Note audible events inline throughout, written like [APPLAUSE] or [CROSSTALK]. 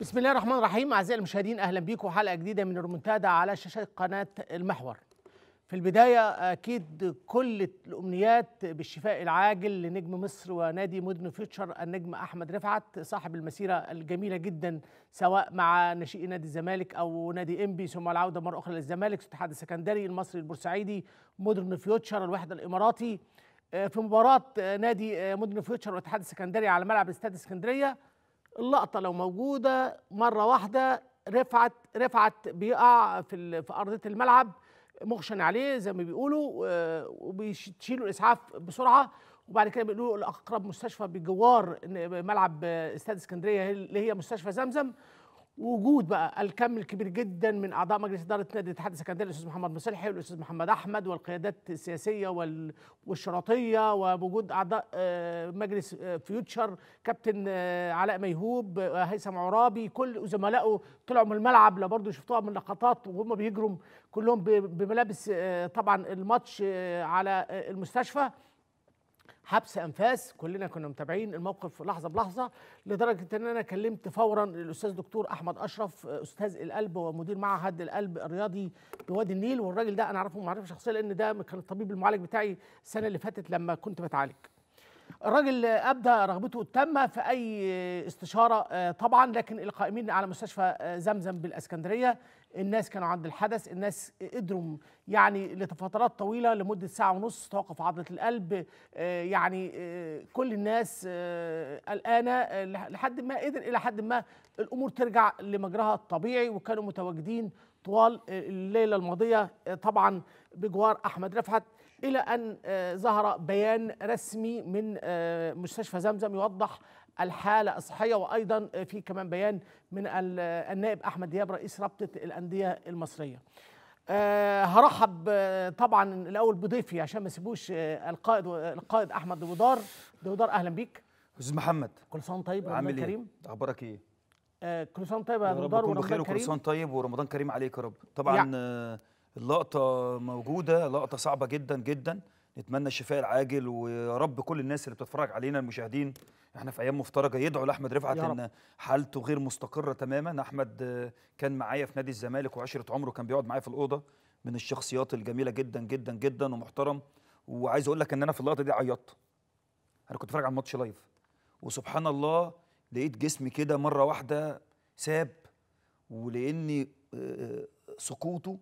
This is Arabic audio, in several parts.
بسم الله الرحمن الرحيم اعزائي المشاهدين اهلا بيكم حلقه جديده من المنتدى على شاشه قناه المحور في البدايه اكيد كل الامنيات بالشفاء العاجل لنجم مصر ونادي مدن فيوتشر النجم احمد رفعت صاحب المسيره الجميله جدا سواء مع ناشئي نادي الزمالك او نادي انبي ثم العوده مره اخرى للزمالك الاتحاد السكندري المصري البورسعيدي مودرن فيوتشر الوحده الاماراتي آه، في مباراه آه، نادي آه، مودرن فيوتشر والاتحاد السكندري على ملعب استاد اسكندريه اللقطه لو موجوده مره واحده رفعت رفعت بيقع في في ارضيه الملعب مغشن عليه زي ما بيقولوا وبيشيلوا الاسعاف بسرعه وبعد كده بيقولوا لاقرب مستشفى بجوار ملعب استاد اسكندريه اللي هي مستشفى زمزم وجود بقى الكم الكبير جدا من اعضاء مجلس اداره نادي الاتحاد السكندري الاستاذ محمد مصلحي والاستاذ محمد احمد والقيادات السياسيه والشرطيه وبوجود اعضاء آه، مجلس آه، فيوتشر كابتن آه، علاء ميهوب هيثم عرابي كل زملائه طلعوا من الملعب برضه شفتوها من لقطات وهم بيجروا كلهم بملابس طبعا الماتش على المستشفى حبس انفاس كلنا كنا متابعين الموقف لحظه بلحظه لدرجه ان انا كلمت فورا الاستاذ دكتور احمد اشرف استاذ القلب ومدير معهد القلب الرياضي بوادي النيل والراجل ده انا اعرفه معرفه شخصيه لان ده كان الطبيب المعالج بتاعي السنه اللي فاتت لما كنت بتعالج الراجل ابدى رغبته التامه في اي استشاره آه، طبعا لكن القائمين على مستشفى آه، زمزم بالاسكندريه الناس كانوا عند الحدث الناس قدروا يعني لفترات طويله لمده ساعه ونص توقف عضله القلب آه، يعني آه، كل الناس آه، قلقانه لحد ما قدر الى حد ما الامور ترجع لمجراها الطبيعي وكانوا متواجدين طوال الليله الماضيه طبعا بجوار احمد رفعت الى ان ظهر بيان رسمي من مستشفى زمزم يوضح الحاله الصحيه وايضا في كمان بيان من النائب احمد دياب رئيس رابطه الانديه المصريه. أه هرحب آه، طبعا الاول بضيفي عشان ما اسيبوش آه، القائد القائد احمد ودار دودار اهلا بيك استاذ محمد كل سنه وانت طيب رمضان إيه؟ كريم اخبارك ايه آه، كل سنه وانت طيب يا دودار ورمضان بخير كريم كل سنه طيب ورمضان كريم عليك يا رب طبعا يعني. اللقطه موجوده لقطه صعبه جدا جدا نتمنى الشفاء العاجل ويا رب كل الناس اللي بتتفرج علينا المشاهدين احنا في ايام مفترجه يدعو لاحمد رفعت ان حالته غير مستقره تماما احمد كان معايا في نادي الزمالك وعشره عمره كان بيقعد معايا في الاوضه من الشخصيات الجميله جدا جدا جدا ومحترم وعايز اقول لك ان انا في اللقطه دي عيطت انا كنت بتفرج على الماتش لايف وسبحان الله لقيت جسمي كده مره واحده ساب ولاني آه، آه، سقوطه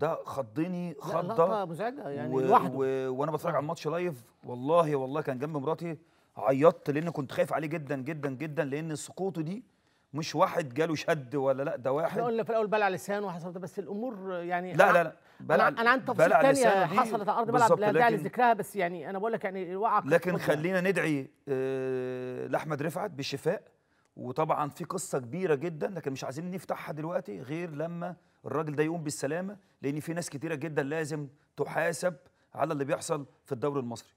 ده خضني خضه مزعجه يعني و... لوحده و... وانا بتفرج على الماتش لايف والله والله كان جنب مراتي عيطت لان كنت خايف عليه جدا جدا جدا لان سقوطه دي مش واحد جاله شد ولا لا ده واحد قلنا في الاول بلع لسان وحصل ده بس الامور يعني لا لا لا بلع انا عندي تفاصيل ثانيه حصلت على ارض الملعب لا داعي لذكرها بس يعني انا بقول لك يعني وقع لكن خلينا ندعي آه، لاحمد رفعت بالشفاء وطبعا في قصه كبيره جدا لكن مش عايزين نفتحها دلوقتي غير لما الراجل ده يقوم بالسلامه لان في ناس كتيره جدا لازم تحاسب على اللي بيحصل في الدوري المصري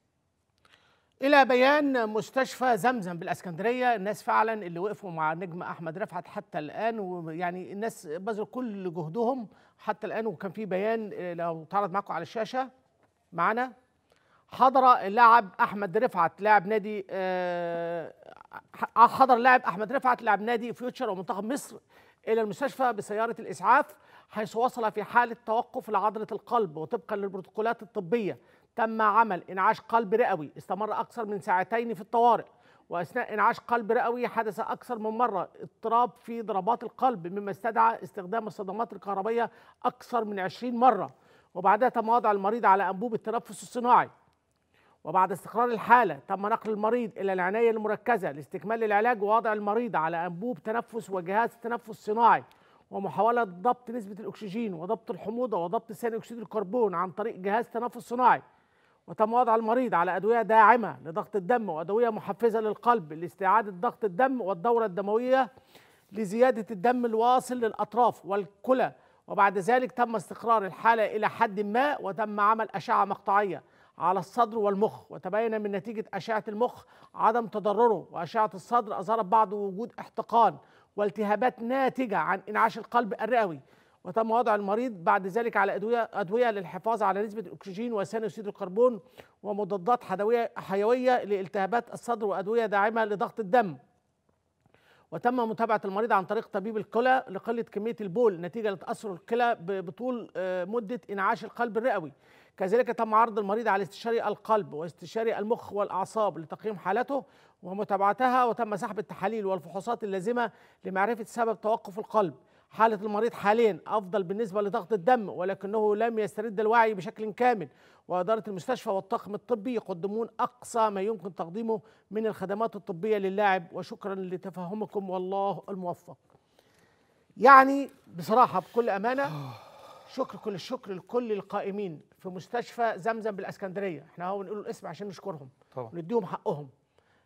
الى بيان مستشفى زمزم بالاسكندريه الناس فعلا اللي وقفوا مع نجم احمد رفعت حتى الان ويعني الناس بذلوا كل جهدهم حتى الان وكان في بيان آه، لو تعرض معكم على الشاشه معانا حضر اللاعب احمد رفعت لاعب نادي آه، حضر اللاعب احمد رفعت لاعب نادي فيوتشر ومنتخب مصر الى المستشفى بسياره الاسعاف حيث وصل في حالة توقف لعضلة القلب وطبقا للبروتوكولات الطبية تم عمل انعاش قلب رئوي استمر أكثر من ساعتين في الطوارئ وأثناء انعاش قلب رئوي حدث أكثر من مرة اضطراب في ضربات القلب مما استدعى استخدام الصدمات الكهربية أكثر من 20 مرة وبعدها تم وضع المريض على أنبوب التنفس الصناعي وبعد استقرار الحالة تم نقل المريض إلى العناية المركزة لاستكمال العلاج ووضع المريض على أنبوب تنفس وجهاز تنفس صناعي ومحاولة ضبط نسبة الأكسجين وضبط الحموضة وضبط ثاني أكسيد الكربون عن طريق جهاز تنفس صناعي وتم وضع المريض على أدوية داعمة لضغط الدم وأدوية محفزة للقلب لاستعادة ضغط الدم والدورة الدموية لزيادة الدم الواصل للأطراف والكلى وبعد ذلك تم استقرار الحالة إلى حد ما وتم عمل أشعة مقطعية على الصدر والمخ وتبين من نتيجة أشعة المخ عدم تضرره وأشعة الصدر أظهرت بعض وجود احتقان والتهابات ناتجة عن انعاش القلب الرئوي وتم وضع المريض بعد ذلك على أدوية, أدوية للحفاظ على نسبة الأكسجين وثاني أكسيد الكربون ومضادات حدوية حيوية لالتهابات الصدر وأدوية داعمة لضغط الدم وتم متابعة المريض عن طريق طبيب الكلى لقلة كمية البول نتيجة لتأثر الكلى بطول آه، مدة انعاش القلب الرئوي كذلك تم عرض المريض على استشاري القلب واستشاري المخ والأعصاب لتقييم حالته ومتابعتها وتم سحب التحاليل والفحوصات اللازمة لمعرفة سبب توقف القلب حالة المريض حاليا أفضل بالنسبة لضغط الدم ولكنه لم يسترد الوعي بشكل كامل وإدارة المستشفى والطاقم الطبي يقدمون أقصى ما يمكن تقديمه من الخدمات الطبية للاعب وشكرا لتفهمكم والله الموفق يعني بصراحة بكل أمانة [SIGHS] شكر كل الشكر لكل القائمين في مستشفى زمزم بالاسكندريه احنا اهو نقول الاسم عشان نشكرهم طبعا ونديهم حقهم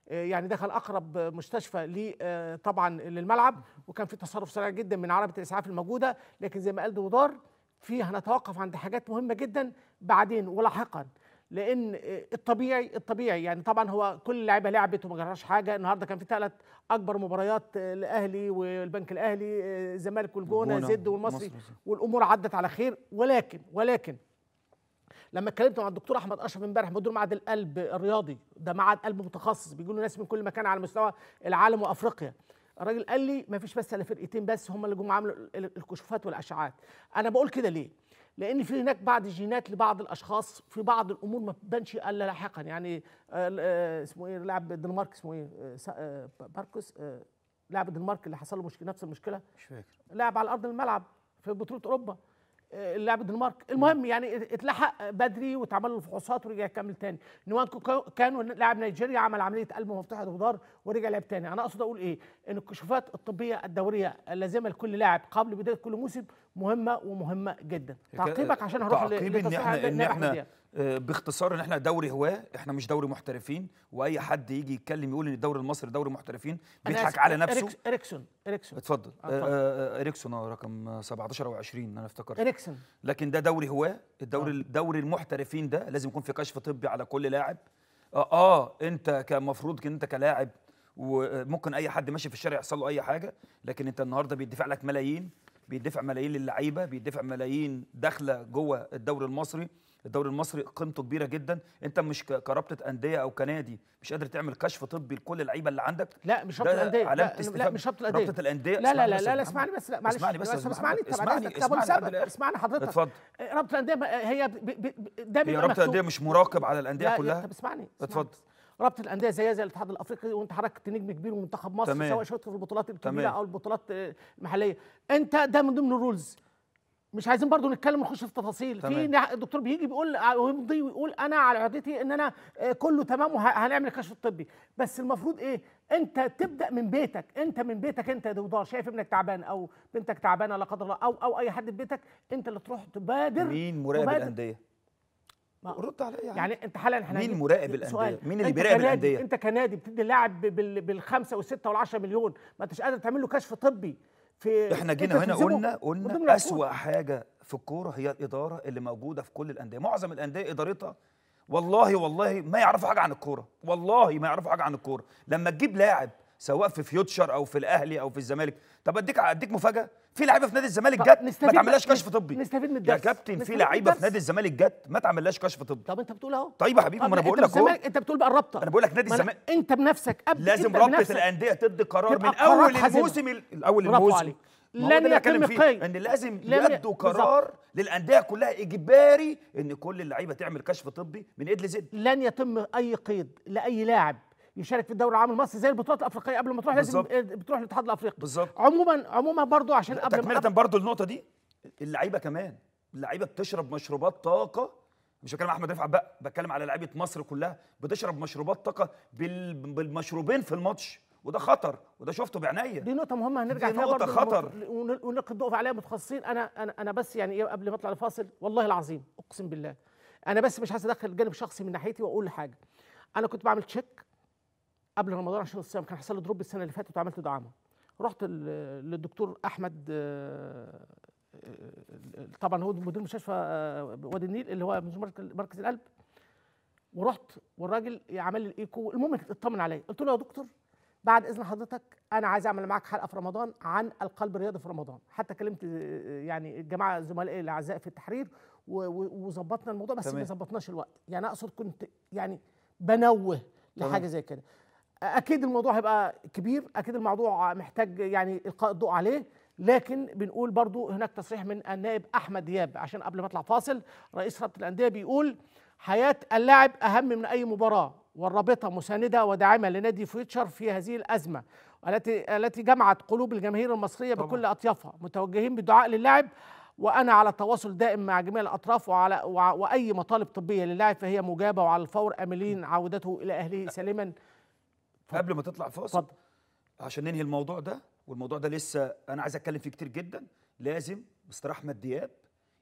آه، يعني دخل اقرب مستشفى لي آه، طبعا للملعب وكان في تصرف سريع جدا من عربه الاسعاف الموجوده لكن زي ما قال دودار في هنتوقف عند حاجات مهمه جدا بعدين ولاحقا لان الطبيعي الطبيعي يعني طبعا هو كل اللعيبه لعبت وما جراش حاجه النهارده كان في ثلاث اكبر مباريات الاهلي آه، والبنك الاهلي آه، الزمالك والجونه زد والمصري والامور عدت على خير ولكن ولكن لما اتكلمت مع الدكتور احمد اشرف امبارح مدير معهد القلب الرياضي ده معهد قلب متخصص بيجوا له ناس من كل مكان على مستوى العالم وافريقيا الراجل قال لي ما فيش بس الا فرقتين بس هم اللي جم عملوا الكشوفات والاشعاعات انا بقول كده ليه لان في هناك بعض الجينات لبعض الاشخاص في بعض الامور ما بتبانش الا لاحقا يعني آه، آه، اسمه ايه لاعب الدنمارك اسمه ايه آه، باركوس لاعب الدنمارك اللي حصل له مشكله نفس المشكله مش فاكر لاعب على ارض الملعب في بطوله اوروبا اللاعب الدنمارك المهم يعني اتلحق بدري واتعمل له فحوصات ورجع كمل تاني نوانكو كانوا لاعب نيجيريا عمل عمليه قلب مفتوحه الغدار ورجع لعب تاني انا اقصد اقول ايه ان الكشوفات الطبيه الدوريه اللازمه لكل لاعب قبل بدايه كل موسم مهمه ومهمه جدا تعقيبك عشان هروح تعقيب ان احنا ان احنا آه، باختصار ان احنا دوري هواه احنا مش دوري محترفين واي حد يجي يتكلم يقول ان الدوري المصري دوري محترفين بيضحك على نفسه اريكسون اريكسون اتفضل آه، آه، اريكسون اه رقم 17 او 20 انا افتكرت اريكسون لكن ده دوري هواه الدوري دوري المحترفين ده لازم يكون في كشف طبي على كل لاعب آه انت كمفروض ان انت كلاعب وممكن اي حد ماشي في الشارع يحصل له اي حاجه لكن انت النهارده بيدفع لك ملايين بيدفع ملايين للعيبه بيدفع ملايين داخله جوه الدوري المصري الدوري المصري قيمته كبيره جدا انت مش كرابطه انديه او كنادي مش قادر تعمل كشف طبي لكل اللعيبه اللي عندك لا مش رابطه الانديه لا, لا, لا مش شرط الانديه رابطه الانديه لا لا لا لا, اسمعني بس لا معلش اسمعني بس اسمعني بس اسمعني اسمعني, اسمعني حضرتك اتفضل رابطه الانديه هي ده بيبقى رابطه الانديه مش مراقب على الانديه كلها طب اسمعني اتفضل رابطه الانديه زيها زي الاتحاد الافريقي وانت حضرتك نجم كبير ومنتخب مصر تمام. سواء شاركت في البطولات الكبيره او البطولات آه، المحليه انت ده من ضمن الرولز مش عايزين برضو نتكلم ونخش في التفاصيل في دكتور بيجي بيقول آه، ويمضي ويقول انا على عادتي ان انا آه، كله تمام وهنعمل الكشف الطبي بس المفروض ايه انت تبدا من بيتك انت من بيتك انت يا دودار شايف ابنك تعبان او بنتك تعبانه لا قدر الله او او اي حد في بيتك انت اللي تروح تبادر مين مراقب الانديه رد عليا يعني, انت حالا احنا مين مراقب الانديه؟ مين اللي بيراقب الانديه؟ انت كنادي بتدي اللاعب بالخمسه والسته والعشره مليون ما انتش قادر تعمل له كشف طبي في احنا جينا هنا قلنا قلنا اسوأ حاجه في الكوره هي الاداره اللي موجوده في كل الانديه، معظم الانديه ادارتها والله والله ما يعرفوا حاجه عن الكوره، والله ما يعرفوا حاجه عن الكوره، لما تجيب لاعب سواء في فيوتشر او في الاهلي او في الزمالك طب اديك اديك مفاجاه في لعيبه في نادي الزمالك جت ما تعملهاش كشف طبي نستفيد من الدرس يا كابتن في لعيبه في نادي الزمالك جت ما تعملهاش كشف طبي طب انت بتقول اهو طيب يا حبيبي ما انا بقول لك اهو انت بتقول بقى الرابطه انا بقول لك نادي الزمالك انت بنفسك قبل لازم رابطه الانديه تدي قرار من اول الموسم الاول الموسم لن يتم قيد ان لازم يدوا قرار للانديه كلها اجباري ان كل اللعيبه تعمل كشف طبي من ايد لزد لن يتم اي قيد لاي لاعب يشارك في الدوري العام المصري زي البطولات الافريقيه قبل ما تروح لازم آه، بتروح للاتحاد الافريقي بالظبط عموما عموما برضو عشان قبل تكمله برضو النقطه دي اللعيبه كمان اللعيبه بتشرب مشروبات طاقه مش بتكلم احمد رفعت بقى بتكلم على لعيبه مصر كلها بتشرب مشروبات طاقه بال... بالمشروبين في الماتش وده خطر وده شفته بعينيا دي نقطه مهمه هنرجع دي فيها خطر ونلقي الضوء عليها متخصصين انا انا انا بس يعني ايه قبل ما اطلع الفاصل والله العظيم اقسم بالله انا بس مش عايز ادخل الجانب الشخصي من ناحيتي واقول حاجه انا كنت بعمل تشيك قبل رمضان عشان الصيام كان حصل لي دروب السنه اللي فاتت وعملت دعامه رحت للدكتور احمد آه، آه، آه، طبعا هو مدير مستشفى وادي النيل اللي هو مركز القلب ورحت والراجل عمل لي الايكو المهم اطمن عليا قلت له يا دكتور بعد اذن حضرتك انا عايز اعمل معاك حلقه في رمضان عن القلب الرياضي في رمضان حتى كلمت يعني الجماعه زملائي الاعزاء في التحرير وظبطنا الموضوع بس ما ظبطناش الوقت يعني اقصد كنت يعني بنوه لحاجه زي كده اكيد الموضوع هيبقى كبير اكيد الموضوع محتاج يعني القاء الضوء عليه لكن بنقول برضو هناك تصريح من النائب احمد دياب عشان قبل ما اطلع فاصل رئيس رابطه الانديه بيقول حياه اللاعب اهم من اي مباراه والرابطه مسانده وداعمه لنادي فيوتشر في هذه الازمه التي التي جمعت قلوب الجماهير المصريه بكل اطيافها متوجهين بالدعاء للاعب وانا على تواصل دائم مع جميع الاطراف وعلى واي مطالب طبيه للاعب فهي مجابه وعلى الفور املين عودته الى اهله سليما قبل ما تطلع فاصل اتفضل عشان ننهي الموضوع ده والموضوع ده لسه انا عايز اتكلم فيه كتير جدا لازم مستر احمد دياب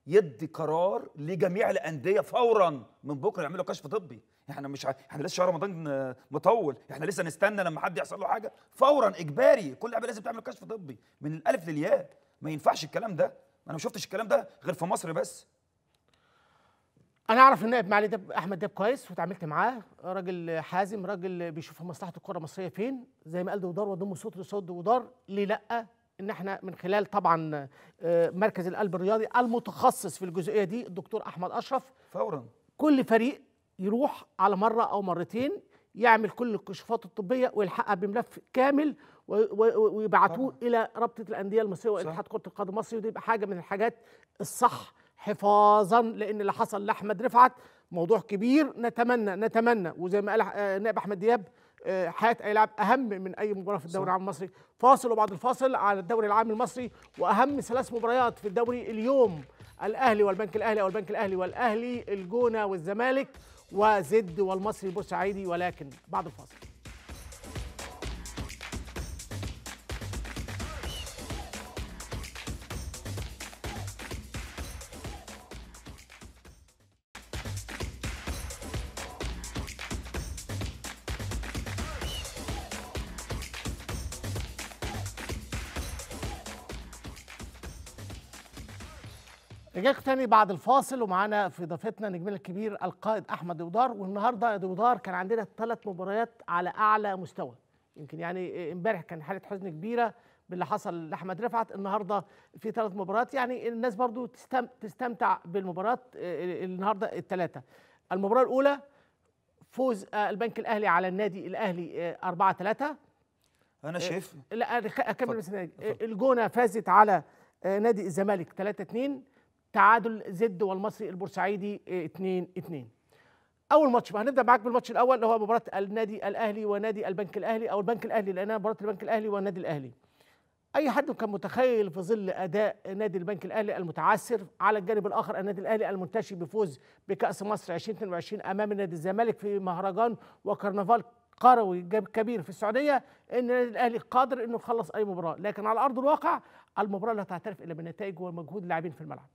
يدي قرار لجميع الانديه فورا من بكره يعملوا كشف طبي احنا مش ع... احنا لسه شهر رمضان مطول احنا لسه نستنى لما حد يحصل له حاجه فورا اجباري كل لعبه لازم تعمل كشف طبي من الالف للياء ما ينفعش الكلام ده انا ما شفتش الكلام ده غير في مصر بس انا اعرف ان معالي دب احمد دب كويس وتعاملت معاه راجل حازم راجل بيشوف مصلحه الكره المصريه فين زي ما قال ودار وضم صوت لصوت ودار ليه لا ان احنا من خلال طبعا آه، مركز القلب الرياضي المتخصص في الجزئيه دي الدكتور احمد اشرف فورا كل فريق يروح على مره او مرتين يعمل كل الكشوفات الطبيه ويلحقها بملف كامل ويبعتوه الى رابطه الانديه المصريه واتحاد كره القدم المصري ودي يبقى حاجه من الحاجات الصح حفاظا لان اللي حصل لاحمد رفعت موضوع كبير نتمنى نتمنى وزي ما قال آه، نائب احمد دياب آه، حياه اي لاعب اهم من اي مباراه في الدوري العام المصري فاصل وبعد الفاصل على الدوري العام المصري واهم ثلاث مباريات في الدوري اليوم الاهلي والبنك الاهلي او البنك الاهلي والاهلي الجونه والزمالك وزد والمصري البورسعيدي ولكن بعد الفاصل رجعك تاني بعد الفاصل ومعانا في ضيفتنا نجمنا الكبير القائد احمد دودار والنهارده دودار كان عندنا ثلاث مباريات على اعلى مستوى يمكن يعني امبارح كان حاله حزن كبيره باللي حصل لاحمد رفعت النهارده في ثلاث مباريات يعني الناس برضو تستمتع بالمباريات آه، النهارده الثلاثه المباراه الاولى فوز آه، البنك الاهلي على النادي الاهلي 4 آه، 3 انا شايف لا اكمل بس الجونه فازت على نادي الزمالك 3 2 تعادل زد والمصري البورسعيدي 2 آه، 2 اول ماتش هنبدا معاك بالماتش الاول اللي هو مباراه النادي الاهلي ونادي البنك الاهلي او البنك الاهلي لانها مباراه البنك الاهلي والنادي الاهلي اي حد كان متخيل في ظل اداء نادي البنك الاهلي المتعثر على الجانب الاخر النادي الاهلي المنتشي بفوز بكاس مصر 2022 امام نادي الزمالك في مهرجان وكرنفال قروي كبير في السعوديه ان النادي الاهلي قادر انه يخلص اي مباراه لكن على ارض الواقع المباراه لا تعترف الا بنتائج ومجهود اللاعبين في الملعب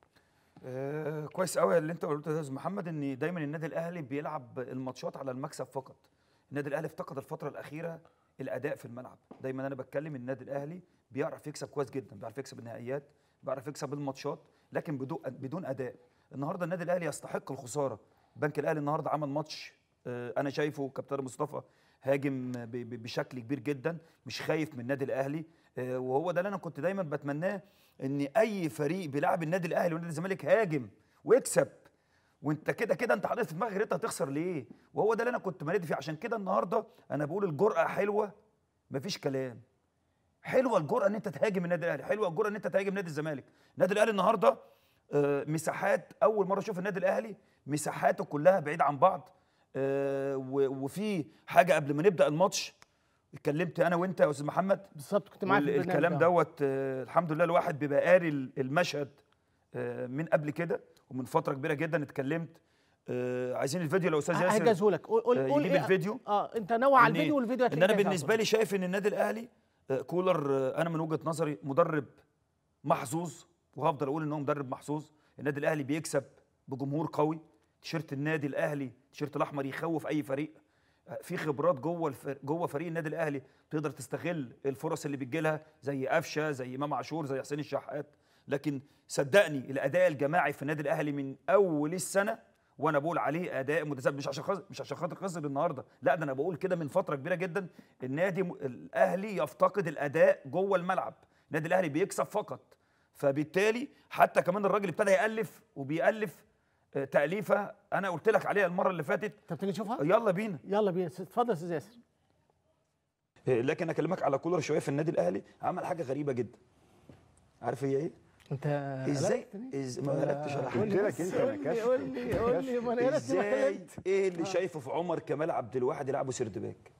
آه، كويس قوي اللي انت قلته يا استاذ محمد ان دايما النادي الاهلي بيلعب الماتشات على المكسب فقط النادي الاهلي افتقد الفتره الاخيره الاداء في الملعب دايما انا بتكلم النادي الاهلي بيعرف يكسب كويس جدا بيعرف يكسب النهائيات بيعرف يكسب الماتشات لكن بدون اداء النهارده النادي الاهلي يستحق الخساره بنك الاهلي النهارده عمل ماتش آه، انا شايفه كابتن مصطفى هاجم بشكل كبير جدا مش خايف من النادي الاهلي آه، وهو ده اللي انا كنت دايما بتمناه ان اي فريق بيلعب النادي الاهلي والنادي الزمالك هاجم واكسب وانت كده كده انت حاطط في دماغك انت هتخسر ليه وهو ده اللي انا كنت مريت فيه عشان كده النهارده انا بقول الجرأه حلوه مفيش كلام حلوه الجرأه ان انت تهاجم النادي الاهلي حلوه الجرأه ان انت تهاجم نادي الزمالك النادي الاهلي النهارده آه، مساحات اول مره اشوف النادي الاهلي مساحاته كلها بعيد عن بعض آه، وفي حاجه قبل ما نبدا الماتش اتكلمت انا وانت يا استاذ محمد بالظبط كنت معاك الكلام دوت آه، الحمد لله الواحد بيبقى قاري المشهد آه، من قبل كده ومن فتره كبيره جدا اتكلمت آه، عايزين الفيديو لو استاذ ياسر هجهزه لك قول قول إيه الفيديو اه انت نوع على الفيديو والفيديو هتلاقيه ان انا بالنسبه لي شايف ان النادي الاهلي كولر انا من وجهه نظري مدرب محظوظ وهفضل اقول ان هو مدرب محظوظ النادي الاهلي بيكسب بجمهور قوي تيشيرت النادي الاهلي تيشيرت الاحمر يخوف اي فريق في خبرات جوه الفريق جوه فريق النادي الاهلي تقدر تستغل الفرص اللي بتجي لها زي قفشه زي امام عاشور زي حسين الشحات لكن صدقني الاداء الجماعي في النادي الاهلي من اول السنه وانا بقول عليه اداء متذبذب مش عشان خز... مش عشان خاطر خسر النهارده لا ده انا بقول كده من فتره كبيره جدا النادي الاهلي يفتقد الاداء جوه الملعب النادي الاهلي بيكسب فقط فبالتالي حتى كمان الراجل ابتدى يالف وبيالف آه، تاليفه انا قلت لك عليها المره اللي فاتت طب تيجي تشوفها آه، يلا بينا يلا بينا اتفضل يا استاذ ياسر آه، لكن اكلمك على كولر شويه في النادي الاهلي عمل حاجه غريبه جدا عارف هي ايه انت ازاي إز... ما قلتش انا قلت لك انت ما كشفت قول لي قول لي ما انا ازاي ايه اللي شايفه في عمر كمال عبد الواحد يلعبه سيرد باك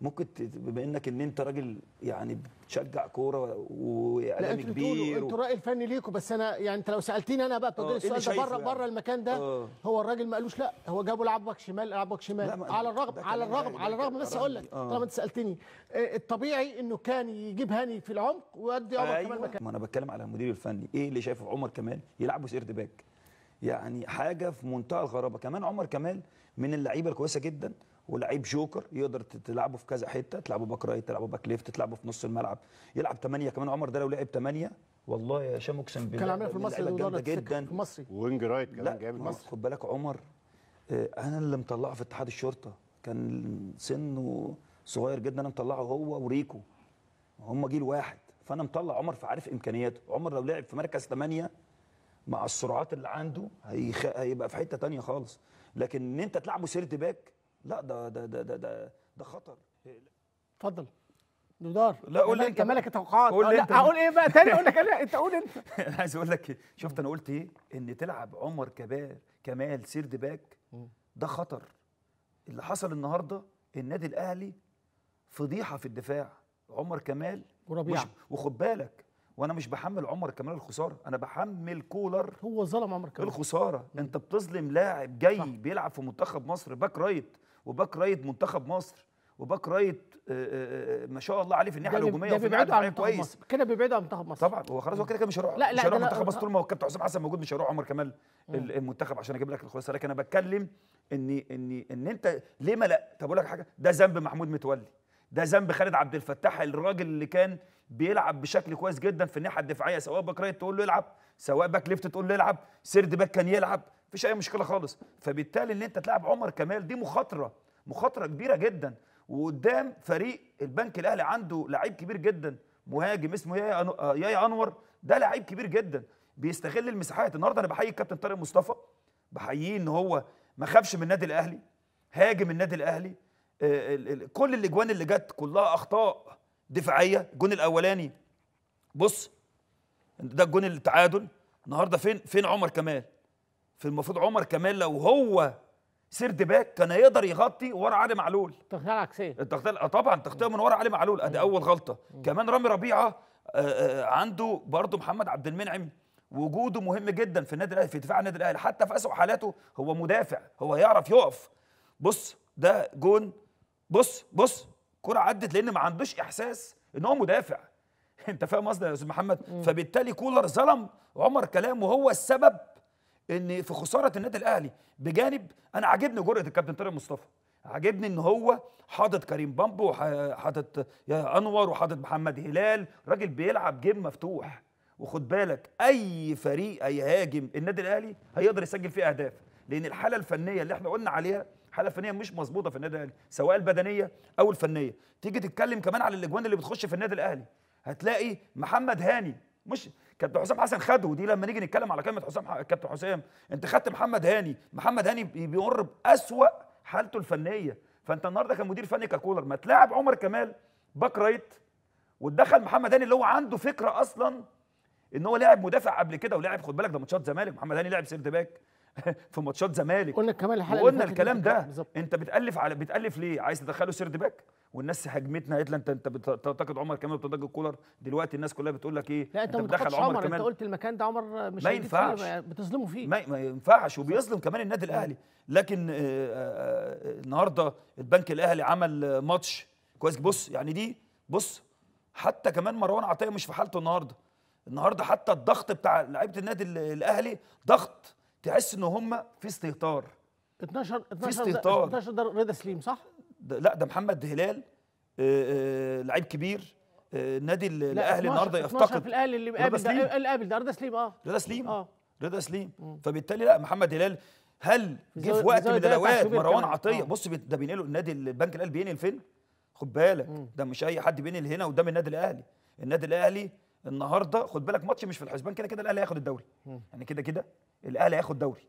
ممكن بما انك ان انت راجل يعني بتشجع كوره واعلامي كبير انتوا الراي الفني ليكم بس انا يعني انت لو سالتيني انا بقى تقول آه، إيه السؤال ده بره يعني. بره المكان ده أوه. هو الراجل ما قالوش لا هو جابه لعب باك شمال لعب باك شمال على الرغم على الرغم على الرغم بس اقول لك آه. طالما انت سالتني آه، الطبيعي انه كان يجيب هاني في العمق ويدي عمر أيوة. كمال مكان ما انا بتكلم على المدير الفني ايه اللي شايفه في عمر كمال يلعبوا سيرد باك يعني حاجه في منتهى الغرابه كمان عمر كمال من اللعيبه الكويسه جدا ولعيب جوكر يقدر تلعبه في كذا حته تلعبه باك رايت تلعبه باك ليفت تلعبه في نص الملعب يلعب 8 كمان عمر ده لو لعب 8 والله يا هشام اقسم بالله كان عامل إيه في المصري جامده جدا في المصري وينج رايت كمان جامد مصر خد بالك عمر آه، انا اللي مطلعه في اتحاد الشرطه كان سنه صغير جدا انا مطلعه هو وريكو هم جيل واحد فانا مطلع عمر فعارف امكانياته عمر لو لعب في مركز 8 مع السرعات اللي عنده هيخ... هيبقى في حته ثانيه خالص لكن ان انت تلعبه سيرت باك لا ده ده ده ده ده, ده خطر اتفضل دودار لا قول انت مالك التوقعات قول لا هقول ايه بقى تاني اقول لك انا انت قول انت [LAUGHS] انا عايز اقول لك شفت انا قلت ايه ان تلعب عمر كبال كمال سيرد باك ده خطر اللي حصل النهارده النادي الاهلي فضيحه في الدفاع عمر كمال وربيعه وخد بالك وانا مش بحمل عمر كمال الخساره انا بحمل كولر هو ظلم عمر كمال الخساره مم. انت بتظلم لاعب جاي صح. بيلعب في منتخب مصر باك رايت وباك رايت منتخب مصر وباك رايت آه، آه، آه، ما شاء الله عليه في الناحيه الهجوميه وفي الناحيه الدفاعيه كويس كده بيبعد عن منتخب مصر طبعا هو خلاص هو كده كده مش هيروح لا لا مش هيروح منتخب مصر طول ما هو الكابتن حسام حسن موجود مش هيروح عمر كمال المنتخب عشان اجيب لك الخلاصه لكن انا بتكلم ان ان ان انت ليه ما لا طب اقول لك حاجه ده ذنب محمود متولي ده ذنب خالد عبد الفتاح الراجل اللي كان بيلعب بشكل كويس جدا في الناحيه الدفاعيه سواء باك رايت تقول له يلعب سواء باك ليفت تقول له يلعب سيرد باك كان يلعب مفيش اي مشكله خالص فبالتالي ان انت تلعب عمر كمال دي مخاطره مخاطره كبيره جدا وقدام فريق البنك الاهلي عنده لعيب كبير جدا مهاجم اسمه يايا يا انور ده لعيب كبير جدا بيستغل المساحات النهارده انا بحيي الكابتن طارق مصطفى بحييه ان هو ما خافش من النادي الاهلي هاجم النادي الاهلي آه، كل الاجوان اللي جت كلها اخطاء دفاعيه الجون الاولاني بص ده الجون التعادل النهارده فين فين عمر كمال في المفروض عمر كمال لو هو سيرد باك كان هيقدر يغطي ورا علي معلول تغطيه عكسيه التغطيه آه طبعا تغطيه من ورا علي معلول ادي اول غلطه مم. كمان رامي ربيعه آه، آه، عنده برضه محمد عبد المنعم وجوده مهم جدا في النادي الاهلي في دفاع النادي الاهلي حتى في اسوء حالاته هو مدافع هو يعرف يقف بص ده جون بص بص كرة عدت لان ما عندوش احساس ان هو مدافع [LAUGHS] انت فاهم قصدي يا استاذ محمد مم. فبالتالي كولر ظلم عمر كلام وهو السبب ان في خساره النادي الاهلي بجانب انا عاجبني جرأه الكابتن طارق مصطفى عاجبني ان هو حاطط كريم بامبو وحاطط انور وحاطط محمد هلال راجل بيلعب جيم مفتوح وخد بالك اي فريق هيهاجم النادي الاهلي هيقدر يسجل فيه اهداف لان الحاله الفنيه اللي احنا قلنا عليها الحاله الفنيه مش مظبوطه في النادي الاهلي سواء البدنيه او الفنيه تيجي تتكلم كمان على الاجوان اللي بتخش في النادي الاهلي هتلاقي محمد هاني مش كابتن حسام حسن خده ودي لما نيجي نتكلم على كلمه حسام كابتن حسام انت خدت محمد هاني محمد هاني بيمر باسوا حالته الفنيه فانت النهارده كمدير فني ككولر ما تلاعب عمر كمال باك رايت وتدخل محمد هاني اللي هو عنده فكره اصلا ان هو لاعب مدافع قبل كده ولاعب خد بالك ده ماتشات زمالك محمد هاني لعب سيرد باك [LAUGHS] في ماتشات زمالك قلنا كمان الحلقه قلنا الكلام ده بالزبط. انت بتالف على بتالف ليه عايز تدخله سيرد باك والناس هجمتنا قالت انت انت بتنتقد عمر كمال وبتنتقد كولر دلوقتي الناس كلها بتقول لك ايه لا انت, انت بتدخل عمر, عمر كمال انت قلت المكان ده عمر مش ما ينفعش يعني بتظلمه فيه ما, ما ينفعش وبيظلم كمان النادي الاهلي لكن آه، آه، آه، النهارده البنك الاهلي عمل ماتش كويس بص يعني دي بص حتى كمان مروان عطيه مش في حالته النهارده النهارده حتى الضغط بتاع لعيبه النادي الاهلي ضغط تحس ان هم في استهتار 12 12 في استهتار 12 ده رضا سليم صح؟ ده لا ده محمد هلال آه، آه، لعيب كبير آه، نادي الاهلي النهارده يفتقد في الاهلي اللي قابل ده اللي قابل ده رضا سليم اه رضا سليم اه رضا سليم فبالتالي لا محمد هلال هل جه في وقت من الاوقات مروان عطيه آه. بص ده بينقله النادي البنك الاهلي بينقل فين؟ خد بالك ده مش اي حد بينقل هنا قدام النادي الاهلي النادي الاهلي النهارده خد بالك ماتش مش في الحسبان كده كده الاهلي هياخد الدوري يعني كده كده الاهلي هياخد دوري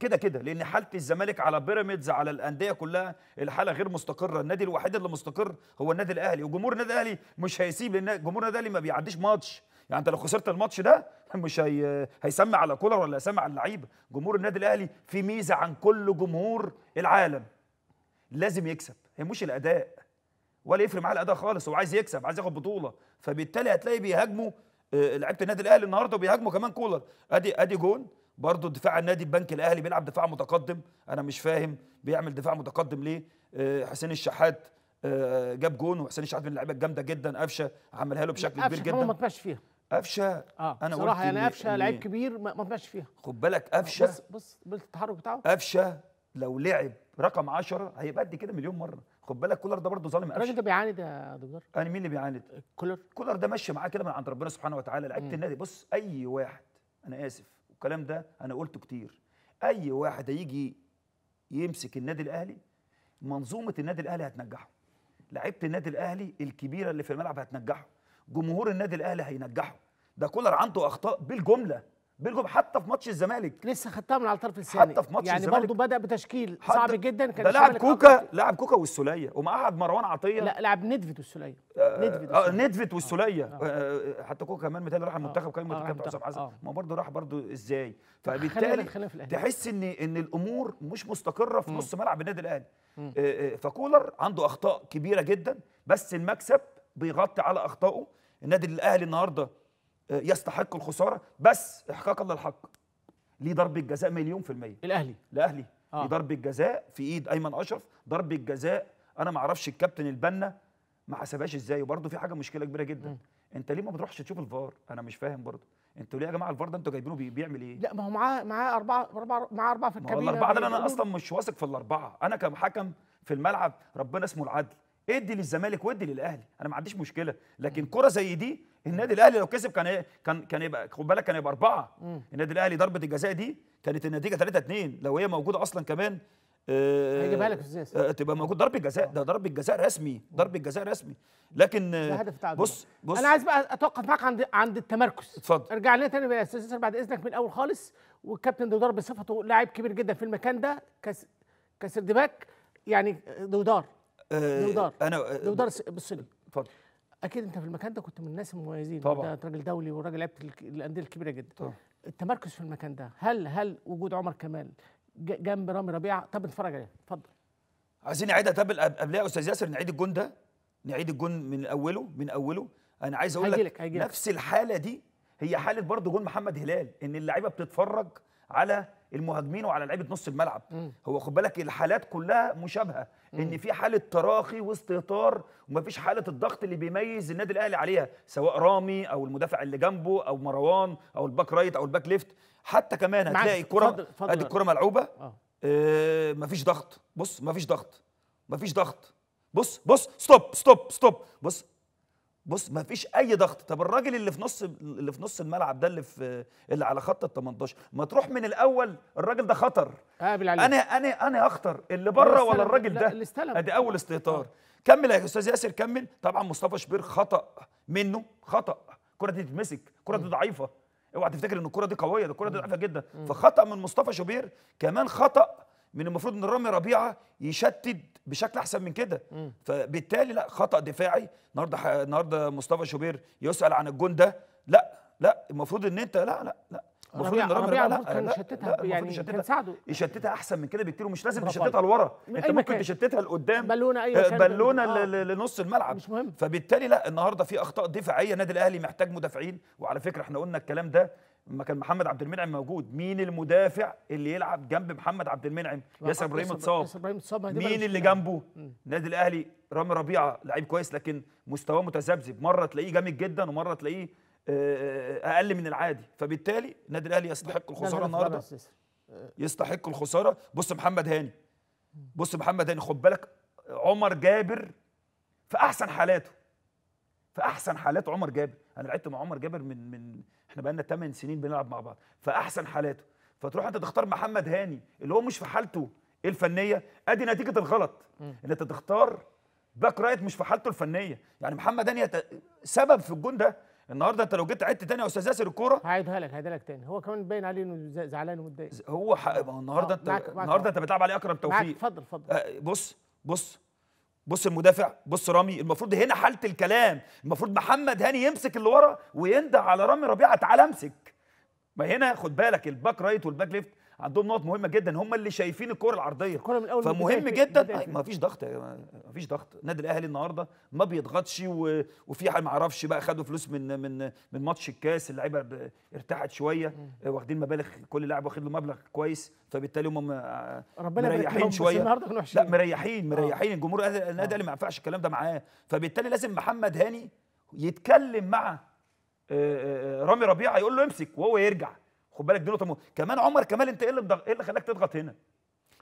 كده كده لان حاله الزمالك على بيراميدز على الانديه كلها الحاله غير مستقره النادي الوحيد اللي مستقر هو النادي الاهلي وجمهور النادي الاهلي مش هيسيب لان جمهور النادي الاهلي ما بيعديش ماتش يعني انت لو خسرت الماتش ده [LAUGHS] مش هي... هيسمع على كولر ولا هيسمع على اللعيبه جمهور النادي الاهلي في ميزه عن كل جمهور العالم لازم يكسب هي مش الاداء ولا يفرق معاه الاداء خالص هو عايز يكسب عايز ياخد بطوله فبالتالي هتلاقي بيهاجموا آه، لعيبه النادي الاهلي النهارده وبيهاجموا كمان كولر ادي ادي جون برضه دفاع النادي البنك الاهلي بيلعب دفاع متقدم انا مش فاهم بيعمل دفاع متقدم ليه آه، حسين الشحات آه، جاب جون وحسين الشحات من اللعيبه الجامده جدا قفشه عملها له بشكل كبير جدا ما تمشي فيها قفشه آه. انا صراحه يعني قفشه لعيب كبير ما تمشي فيها خد بالك قفشه بص بص التحرك بتاعه قفشه لو لعب رقم 10 هيبقى قد كده مليون مره خد بالك كولر ده برضه ظالم الراجل ده بيعاند يا دكتور انا مين اللي بيعاند كولر كولر ده ماشي معاه كده من عند ربنا سبحانه وتعالى لعيبه النادي بص اي واحد انا اسف والكلام ده انا قلته كتير اي واحد هيجي يمسك النادي الاهلي منظومه النادي الاهلي هتنجحه لعيبه النادي الاهلي الكبيره اللي في الملعب هتنجحه جمهور النادي الاهلي هينجحه ده كولر عنده اخطاء بالجمله بيلجم حتى في ماتش الزمالك لسه خدتها من على الطرف الثاني حتى في ماتش يعني الزمالك يعني برضه بدا بتشكيل صعب جدا كان ده لعب كوكا لعب كوكا والسوليه ومعاه عبد مروان عطيه لا لعب ندفت والسوليه آه ندفت آه آه والسوليه آه آه حتى كوكا كمان مثال راح آه. المنتخب كان المنتخب حسام حسن ما برضه راح برضه ازاي آه، فبالتالي تحس ان ان الامور مش مستقره في نص ملعب النادي الاهلي آه، فكولر عنده اخطاء كبيره جدا بس المكسب بيغطي على اخطائه النادي الاهلي النهارده آه، يستحق الخساره بس احقاقا للحق ليه ضربه جزاء مليون في الميه الاهلي الاهلي آه. ضربه جزاء في ايد ايمن اشرف ضربه جزاء انا ما اعرفش الكابتن البنا ما حسبهاش ازاي وبرده في حاجه مشكله كبيره جدا م. انت ليه ما بتروحش تشوف الفار انا مش فاهم برضه انتوا ليه يا جماعه الفار ده انتوا جايبينه بيعمل ايه لا ما هو معاه معاه اربعه اربعه معاه اربعه في الكابينه الاربعه ده انا اصلا مش واثق في الاربعه انا كمحكم في الملعب ربنا اسمه العدل ادي للزمالك وادي للاهلي انا ما عنديش مشكله لكن كره زي دي النادي الاهلي لو كسب كان ايه كان كان يبقى خد بالك كان يبقى اربعه النادي الاهلي ضربه الجزاء دي كانت النتيجه 3 2 لو هي موجوده اصلا كمان آه، هيجيبها لك ازاي آه، تبقى موجود ضربه جزاء ده ضربه جزاء رسمي ضربه جزاء رسمي لكن آه، بص بص انا عايز بقى اتوقف معاك عند عند التمركز اتفضل ارجع لنا تاني يا استاذ بعد اذنك من الاول خالص والكابتن دودار بصفته لاعب كبير جدا في المكان ده كس كسردباك يعني دودار دودار انا دودار بالصلي اتفضل اكيد انت في المكان ده كنت من الناس المميزين طبعا انت راجل دولي وراجل لعبت الانديه الكبيره جدا طبعا. التمركز في المكان ده هل هل وجود عمر كمال جنب رامي ربيعه طب اتفرج عليه اتفضل عايزين نعيدها طب قبلها يا استاذ ياسر نعيد الجون ده نعيد الجون من اوله من اوله انا عايز اقول لك نفس الحاله دي هي حاله برضه جون محمد هلال ان اللعيبه بتتفرج على المهاجمين وعلى لعيبه نص الملعب م. هو خد بالك الحالات كلها مشابهه م. ان في حاله تراخي واستهتار ومفيش حاله الضغط اللي بيميز النادي الاهلي عليها سواء رامي او المدافع اللي جنبه او مروان او الباك رايت او الباك ليفت حتى كمان هتلاقي الكره ادي الكره ملعوبه آه. آه مفيش ضغط بص مفيش ضغط مفيش ضغط بص بص ستوب ستوب ستوب بص بص ما فيش اي ضغط طب الراجل اللي في نص اللي في نص الملعب ده اللي في اللي على خط ال 18 ما تروح من الاول الراجل ده خطر قابل آه، عليه انا انا انا اخطر اللي بره ولا الراجل ده اللي استلم ادي اول استهتار آه. كمل يا استاذ ياسر كمل طبعا مصطفى شبير خطا منه خطا الكره دي تتمسك الكره دي ضعيفه اوعى تفتكر ان الكره دي قويه ده الكره دي ضعيفه جدا فخطا من مصطفى شبير كمان خطا من المفروض ان رامي ربيعه يشتت بشكل احسن من كده فبالتالي لا خطا دفاعي النهارده النهارده مصطفى شوبير يسال عن الجون ده لا لا المفروض ان انت لا لا لا المفروض ان رامي لا كان يشتتها يعني كان ساعده يشتتها احسن من كده بكتير ومش لازم تشتتها لورا انت ممكن تشتتها لقدام بالونه اي آه، مكان بالونه آه. لنص الملعب مش مهم. فبالتالي لا النهارده في اخطاء دفاعيه النادي الاهلي محتاج مدافعين وعلى فكره احنا قلنا الكلام ده لما كان محمد عبد المنعم موجود مين المدافع اللي يلعب جنب محمد عبد المنعم ياسر ابراهيم اتصاب مين اللي جنبه النادي الاهلي رامي ربيعه لعيب كويس لكن مستواه متذبذب مره تلاقيه جامد جدا ومره تلاقيه آه، آه، اقل من العادي فبالتالي النادي الاهلي يستحق الخساره النهارده يستحق الخساره بص محمد هاني بص محمد هاني خد بالك عمر جابر في احسن حالاته في احسن حالات عمر جابر انا لعبت مع عمر جابر من من احنا بقالنا 8 سنين بنلعب مع بعض في احسن حالاته فتروح انت تختار محمد هاني اللي هو مش في حالته الفنيه ادي نتيجه الغلط ان انت تختار باك رايت مش في حالته الفنيه يعني محمد هاني سبب في الجون ده النهارده انت لو جيت عدت تاني يا استاذ ياسر الكوره هعيدها لك هعيدها لك تاني هو كمان باين عليه انه زعلان ومتضايق هو آه، النهارده انت النهارده انت بتلعب عليه اكرم توفيق معاك اتفضل اتفضل آه، بص بص بص المدافع بص رامي المفروض هنا حاله الكلام المفروض محمد هاني يمسك اللي ورا وينده على رامي ربيعه تعالى امسك ما هنا خد بالك الباك رايت والباك ليفت عندهم نقط مهمه جدا هم اللي شايفين الكره العرضيه الكره من اول فمهم جدا ما فيش ضغط ما فيش ضغط النادي الاهلي النهارده ما بيضغطش و... وفي حال ما اعرفش بقى خدوا فلوس من من من ماتش الكاس اللعيبه ب... ارتاحت شويه واخدين مبالغ كل لاعب واخد له مبلغ كويس فبالتالي هم آه، ربنا مريحين شويه النهارده لا مريحين آه. مريحين الجمهور النادي آه. الاهلي ما ينفعش الكلام ده معاه فبالتالي لازم محمد هاني يتكلم مع رامي ربيعه يقول له امسك وهو يرجع خد بالك دي نقطه مهمه كمان عمر كمال انت ايه اللي ايه اللي خلاك تضغط هنا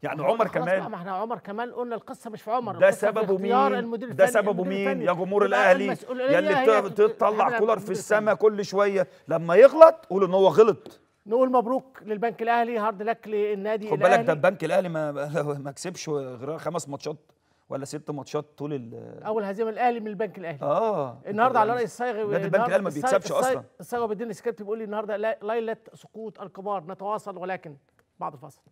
يعني عمر كمال ما احنا عمر كمال قلنا القصه مش في عمر ده سببه مين ده سببه مين يا جمهور الاهلي يا اللي بتطلع كولر في السماء كل شويه لما يغلط قول ان هو غلط نقول مبروك للبنك الاهلي هارد لك للنادي الاهلي خد بالك ده البنك الاهلي ما [LAUGHS] ما كسبش غير خمس ماتشات ولا ست ماتشات طول ال اول هزيمه الاهلي من البنك الاهلي اه النهارده على راي الصاغي النادي البنك الاهلي ما بيكسبش اصلا الصاغي بدين سكريبت بيقول لي النهارده ليله سقوط الكبار نتواصل ولكن بعد الفاصل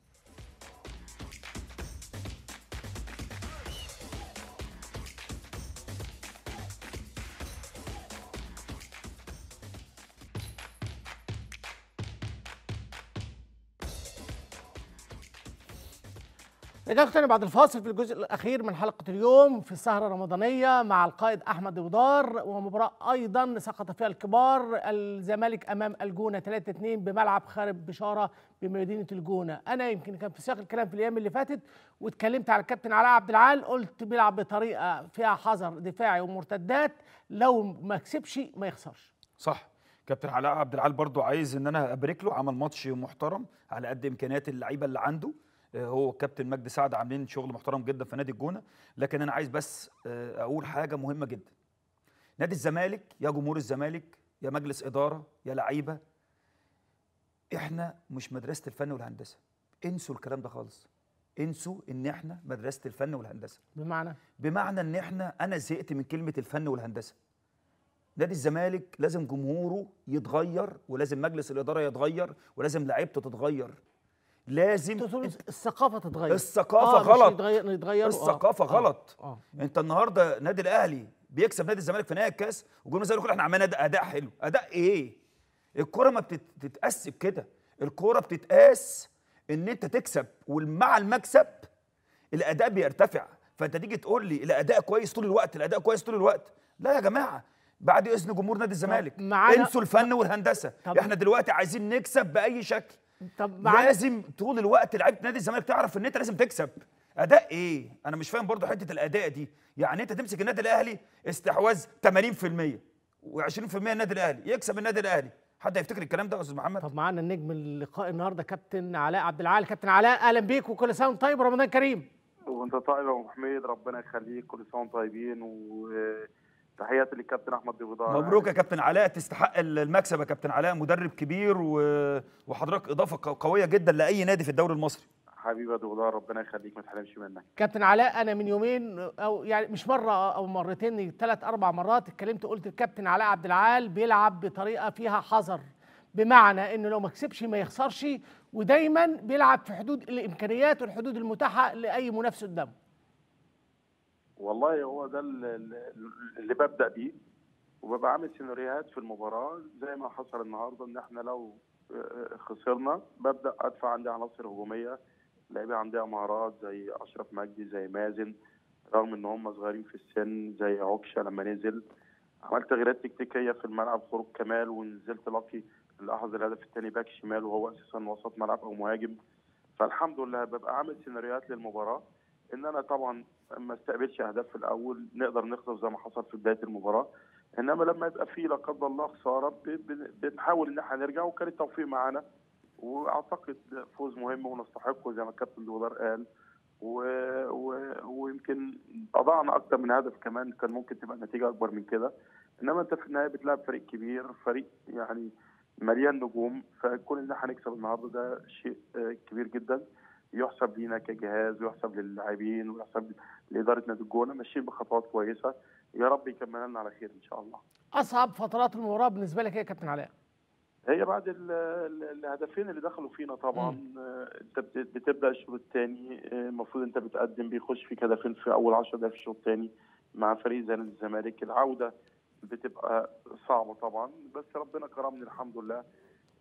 رجعنا تاني بعد الفاصل في الجزء الاخير من حلقه اليوم في السهره الرمضانيه مع القائد احمد ودار ومباراه ايضا سقط فيها الكبار الزمالك امام الجونه 3 2 بملعب خارب بشاره بمدينه الجونه انا يمكن كان في سياق الكلام في الايام اللي فاتت واتكلمت على الكابتن علاء عبد العال قلت بيلعب بطريقه فيها حذر دفاعي ومرتدات لو ما كسبش ما يخسرش صح كابتن علاء عبد العال برضو عايز ان انا ابارك له عمل ماتش محترم على قد امكانيات اللعيبه اللي عنده هو كابتن مجدي سعد عاملين شغل محترم جدا في نادي الجونه لكن انا عايز بس آه، اقول حاجه مهمه جدا نادي الزمالك يا جمهور الزمالك يا مجلس اداره يا لعيبه احنا مش مدرسه الفن والهندسه انسوا الكلام ده خالص انسوا ان احنا مدرسه الفن والهندسه بمعنى بمعنى ان احنا انا زهقت من كلمه الفن والهندسه نادي الزمالك لازم جمهوره يتغير ولازم مجلس الاداره يتغير ولازم لعيبته تتغير لازم الثقافه تتغير الثقافه آه غلط يتغير الثقافه آه, آه. غلط آه آه انت النهارده نادي الاهلي بيكسب نادي الزمالك في نهائي الكاس وجمهور الزمالك يقول احنا عملنا اداء حلو اداء ايه الكوره ما بتتقاس بكده الكوره بتتقاس ان انت تكسب ومع المكسب الاداء بيرتفع فانت تيجي تقول لي الاداء كويس طول الوقت الاداء كويس طول الوقت لا يا جماعه بعد اذن جمهور نادي الزمالك انسوا الفن والهندسه احنا دلوقتي عايزين نكسب باي شكل طب مع... لازم طول الوقت لعيبه نادي الزمالك تعرف ان انت لازم تكسب اداء ايه انا مش فاهم برضو حته الاداء دي يعني انت تمسك النادي الاهلي استحواذ 80% و20% النادي الاهلي يكسب النادي الاهلي حد هيفتكر الكلام ده يا استاذ محمد طب معانا النجم اللقاء النهارده كابتن علاء عبد العال كابتن علاء اهلا بيك وكل سنه وانت طيب ورمضان كريم وانت طيب يا ابو حميد ربنا يخليك كل سنه وانتم طيبين و... تحياتي للكابتن احمد بيضاء مبروك يا كابتن علاء تستحق المكسب يا كابتن علاء مدرب كبير وحضرتك اضافه قويه جدا لاي نادي في الدوري المصري حبيبي يا دولار ربنا يخليك ما تحرمش منك كابتن علاء انا من يومين او يعني مش مره او مرتين ثلاث اربع مرات اتكلمت قلت الكابتن علاء عبد العال بيلعب بطريقه فيها حذر بمعنى انه لو ما كسبش ما يخسرش ودايما بيلعب في حدود الامكانيات والحدود المتاحه لاي منافس قدامه والله هو ده اللي ببدا بيه وببقى عامل سيناريوهات في المباراه زي ما حصل النهارده ان احنا لو آه، آه، خسرنا ببدا ادفع عندي عناصر هجوميه لعيبه عندها مهارات زي اشرف مجدي زي مازن رغم ان هم صغيرين في السن زي عكشه لما نزل عملت تغييرات تكتيكيه في الملعب خروج كمال ونزلت لاقي لاحظ الهدف الثاني باك شمال وهو اساسا وسط ملعب او مهاجم فالحمد لله ببقى عامل سيناريوهات للمباراه ان انا طبعا ما استقبلش اهداف في الاول نقدر نخسر زي ما حصل في بدايه المباراه انما لما يبقى في لا قدر الله خساره بنحاول ان احنا نرجع وكان التوفيق معانا واعتقد فوز مهم ونستحقه زي ما الكابتن دولار قال و... و... ويمكن اضعنا اكثر من هدف كمان كان ممكن تبقى النتيجه اكبر من كده انما انت في النهايه بتلعب فريق كبير فريق يعني مليان نجوم فكون ان احنا نكسب النهارده ده شيء آه، كبير جدا يحسب لينا كجهاز ويحسب للاعبين ويحسب لاداره نادي الجونه ماشيين بخطوات كويسه يا رب يكمل لنا على خير ان شاء الله. اصعب فترات المباراه بالنسبه لك يا كابتن علاء؟ هي بعد الهدفين اللي دخلوا فينا طبعا انت بتبدا الشوط الثاني آه، المفروض انت بتقدم بيخش فيك هدفين في اول 10 دقائق في الشوط الثاني مع فريق زي نادي الزمالك العوده بتبقى صعبه طبعا بس ربنا كرمني الحمد لله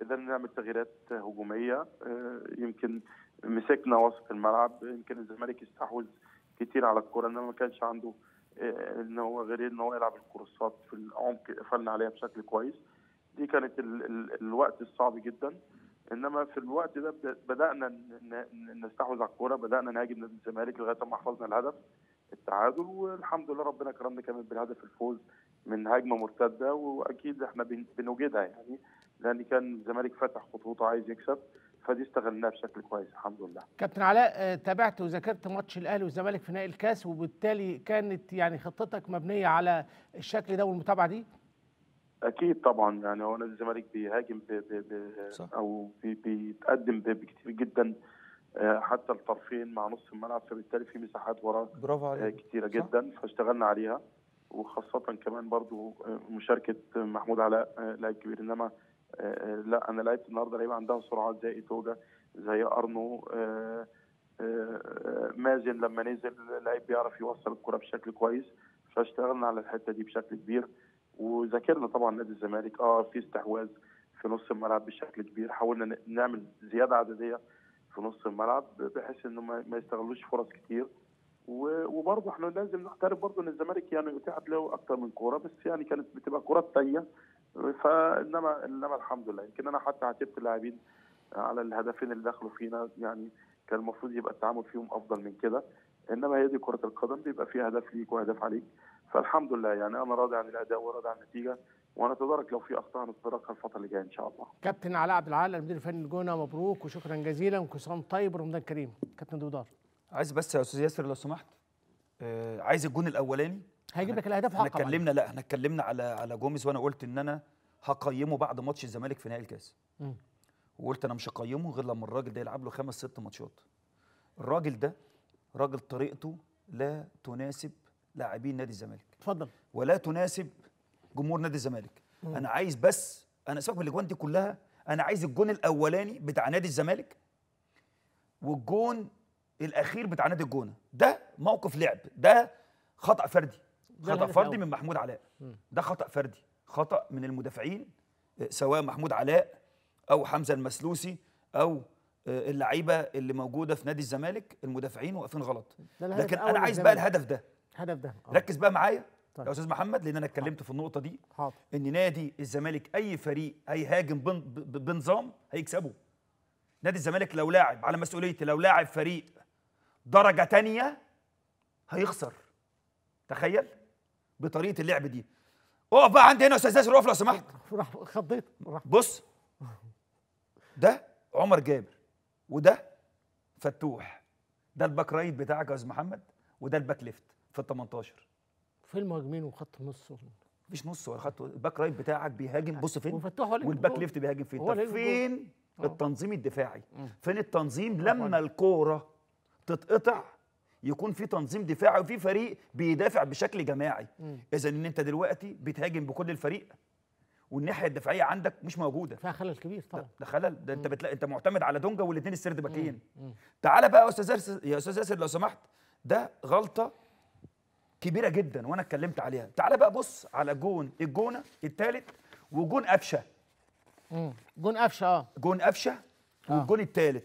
قدرنا نعمل تغييرات هجوميه آه، يمكن مسكنا وسط الملعب يمكن الزمالك استحوذ كتير على الكره انما ما كانش عنده آه، ان هو غير ان هو يلعب الكورسات في العمق قفلنا عليها بشكل كويس دي كانت ال ال الوقت الصعب جدا انما في الوقت ده بدانا نستحوذ على الكوره بدانا نهاجم نادي الزمالك لغايه ما حفظنا الهدف التعادل والحمد لله ربنا كرمنا كمان بالهدف الفوز من هجمه مرتده واكيد احنا بنوجدها يعني لان كان الزمالك فتح خطوطه عايز يكسب فدي استغلناها بشكل كويس الحمد لله كابتن علاء آه، تابعت وذاكرت ماتش الاهلي والزمالك في نهائي الكاس وبالتالي كانت يعني خطتك مبنيه على الشكل ده والمتابعه دي اكيد طبعا يعني هو نادي الزمالك بيهاجم بي بي بي صح. او بي بيتقدم بكتير جدا آه، حتى الطرفين مع نص الملعب فبالتالي في مساحات وراه برافو آه، كتيره جدا فاشتغلنا عليها وخاصه كمان برضو مشاركه محمود علاء لاعب كبير انما لا انا لعبت النهارده لعيبه عندها سرعات زي توجا زي ارنو آه، آه، آه، مازن لما نزل لعيب بيعرف يوصل الكره بشكل كويس فاشتغلنا على الحته دي بشكل كبير وذاكرنا طبعا نادي الزمالك اه في استحواذ في نص الملعب بشكل كبير حاولنا نعمل زياده عدديه في نص الملعب بحيث انه ما يستغلوش فرص كتير وبرضه احنا لازم نعترف برضه ان الزمالك يعني اتاحت له اكتر من كوره بس يعني كانت بتبقى كرات ثانيه فانما انما الحمد لله يمكن انا حتى عاتبت اللاعبين على الهدفين اللي دخلوا فينا يعني كان المفروض يبقى التعامل فيهم افضل من كده انما هي دي كره القدم بيبقى فيها هدف ليك وهدف عليك فالحمد لله يعني انا راضي عن الاداء وراضي عن النتيجه ونتدارك لو في اخطاء نتداركها الفتره اللي جايه ان شاء الله. كابتن علاء عبد العال المدير الفني الجونه مبروك وشكرا جزيلا وكسام طيب ورمضان كريم كابتن دودار. عايز بس يا استاذ ياسر لو سمحت آه، عايز الجون الاولاني هيجيب لك الاهداف حقا احنا اتكلمنا لا احنا اتكلمنا على على جوميز وانا قلت ان انا هقيمه بعد ماتش الزمالك في نهائي الكاس وقلت انا مش هقيمه غير لما الراجل ده يلعب له خمس ست ماتشات الراجل ده راجل طريقته لا تناسب لاعبين نادي الزمالك اتفضل ولا تناسب جمهور نادي الزمالك مم. انا عايز بس انا سيبك من الاجوان دي كلها انا عايز الجون الاولاني بتاع نادي الزمالك والجون الاخير بتاع نادي الجونه ده موقف لعب ده خطا فردي خطا فردي من محمود علاء ده خطا فردي خطا من المدافعين آه، سواء محمود علاء او حمزه المسلوسي او آه، اللعيبه اللي موجوده في نادي الزمالك المدافعين واقفين غلط لكن انا عايز بقى الهدف ده الهدف ده أوه. ركز بقى معايا طيب. يا استاذ محمد لان انا اتكلمت في النقطه دي حاضر. ان نادي الزمالك اي فريق هيهاجم بنظام هيكسبه نادي الزمالك لو لاعب على مسؤوليتي لو لاعب فريق درجه تانية هيخسر تخيل بطريقه اللعب دي اقف بقى عندي هنا يا استاذ ياسر اقف لو سمحت راح خضيت بص ده عمر جابر وده فتوح ده الباك رايت بتاعك يا استاذ محمد وده الباك ليفت في ال 18 في المهاجمين وخط نص مفيش نص ولا خط الباك رايت بتاعك بيهاجم بص فين والباك ليفت بيهاجم فين طب فين اه. التنظيم الدفاعي فين التنظيم لما الكوره تتقطع يكون في تنظيم دفاعي وفي فريق بيدافع بشكل جماعي اذا ان انت دلوقتي بتهاجم بكل الفريق والناحيه الدفاعيه عندك مش موجوده فيها خلل كبير طبعا ده خلل ده انت بتلاقي انت معتمد على دونجا والاثنين السرد باكين تعالى بقى يا استاذ يا استاذ ياسر لو سمحت ده غلطه كبيره جدا وانا اتكلمت عليها تعالى بقى بص على جون الجونه الثالث وجون قفشه جون قفشه اه جون قفشه آه. والجون الثالث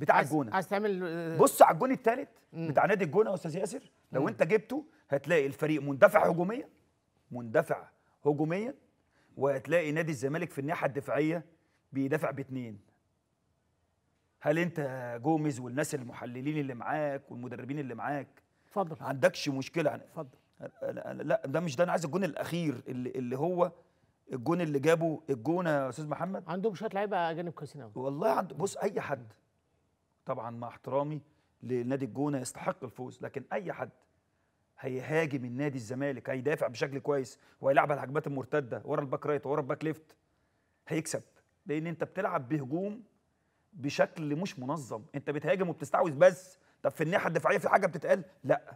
بتاع الجونه عايز تعمل آه، بص على الجون الثالث بتاع نادي الجونه يا استاذ ياسر لو مم. انت جبته هتلاقي الفريق مندفع هجوميا مندفع هجوميا وهتلاقي نادي الزمالك في الناحيه الدفاعيه بيدافع باثنين هل انت جوميز والناس المحللين اللي معاك والمدربين اللي معاك اتفضل ما عندكش مشكله اتفضل لا ده مش ده انا عايز الجون الاخير اللي, اللي هو الجون اللي جابه الجونه يا استاذ محمد عندهم شويه لعيبه اجانب كويسين قوي والله عند بص اي حد طبعا مع احترامي لنادي الجونه يستحق الفوز لكن اي حد هيهاجم النادي الزمالك هيدافع بشكل كويس وهيلعب على الهجمات المرتده ورا الباك رايت ورا الباك ليفت هيكسب لان انت بتلعب بهجوم بشكل مش منظم انت بتهاجم وبتستعوذ بس طب في الناحيه الدفاعيه في حاجه بتتقال لا